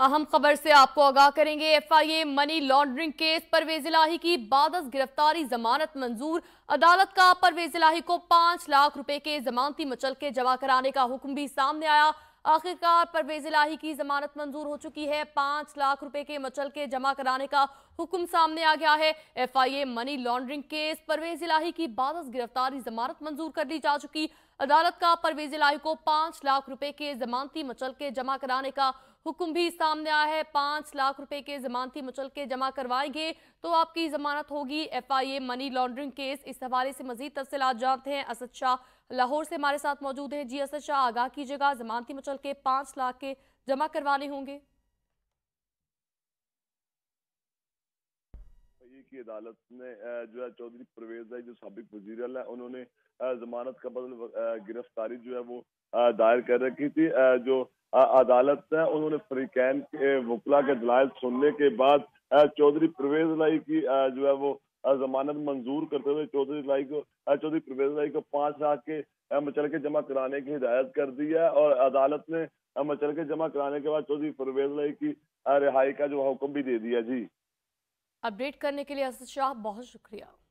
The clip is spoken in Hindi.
अहम खबर से आपको आगाह करेंगे FIA money laundering case Pervaiz Elahi की बादस गिरफ्तारी जमानत मंजूर अदालत का परवेज इलाही को पांच लाख रुपए के जमानती मचल के जमा कराने का हुक्म भी सामने आया आखिरकार परवेज इलाही की जमानत मंजूर हो चुकी है पांच लाख रुपए के मचल के जमा कराने का हुक्म सामने आ गया है FIA money laundering case Pervaiz Elahi की बादस गिरफ्तारी जमानत मंजूर कर ली जा चुकी अदालत का परवेज इलाही को पांच लाख रुपए के जमानती मचल के जमा कराने का हुक्म भी सामने आया है पांच लाख रुपए के जमानती मचल के जमा करवाएंगे तो आपकी जमानत होगी एफआईए मनी लॉन्ड्रिंग केस इस हवाले से मजीद तफसलत जानते हैं असद शाह लाहौर से हमारे साथ मौजूद है जी असद शाह आगाह कीजिएगा जमानती मचल के पांच लाख के जमा करवाने होंगे जी की अदालत ने जो है चौधरी परवेज है जो सबक वजीर है उन्होंने जमानत का बदल गिरफ्तारी जो है वो दायर कर रखी थी जो अदालत है उन्होंने फरीकैन के वकला के दलाल सुनने के बाद चौधरी परवेज लाई की जो है वो जमानत मंजूर करते हुए चौधरी लाई को चौधरी परवेज लाई को पांच लाख के मचल के जमा कराने की हिदायत कर दी है और अदालत ने मचल के जमा कराने के बाद चौधरी परवेज लाई की रिहाई का जो हुक्म भी दे दिया जी अपडेट करने के लिए असद शाह बहुत शुक्रिया